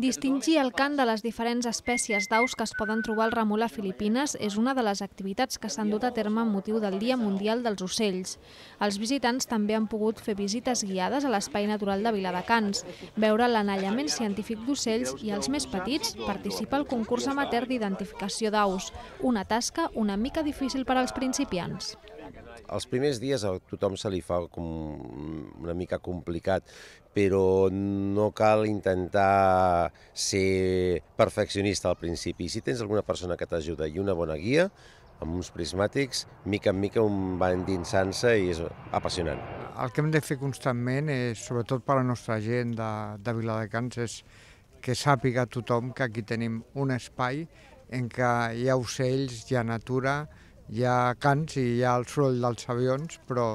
Distingir el cant de les diferents espècies d'aus que es poden trobar al remol a Filipines és una de les activitats que s'han dut a terme amb motiu del Dia Mundial dels Ocells. Els visitants també han pogut fer visites guiades a l'Espai Natural de Viladecans, veure l'anellament científic d'ocells i els més petits participar al concurs amateur d'identificació d'aus, una tasca una mica difícil per als principiants els primers dies a tothom se li fa com una mica complicat, però no cal intentar ser perfeccionista al principi. Si tens alguna persona que t'ajuda i una bona guia, amb uns prismàtics, mica en mica un va endinsant-se i és apassionant. El que hem de fer constantment, és, sobretot per a la nostra gent de, de Viladecans, és que sàpiga tothom que aquí tenim un espai en què hi ha ocells, hi ha natura, hi ha cants i hi ha el soroll dels avions, però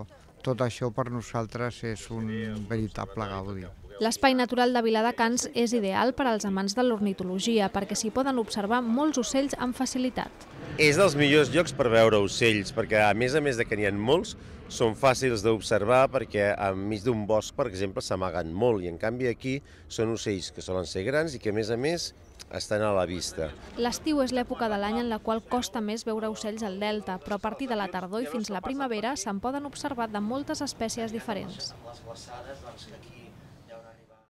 tot això per nosaltres és un veritable gaudi. L'espai natural de Viladecans és ideal per als amants de l'ornitologia perquè s'hi poden observar molts ocells amb facilitat. És dels millors llocs per veure ocells, perquè a més a més de que n'hi ha molts, són fàcils d'observar perquè enmig d'un bosc, per exemple, s'amaguen molt i en canvi aquí són ocells que solen ser grans i que a més a més estan a la vista. L'estiu és l'època de l'any en la qual costa més veure ocells al delta, però a partir de la tardor i fins la primavera se'n poden observar de moltes espècies diferents. Les glaçades, doncs, aquí hi ha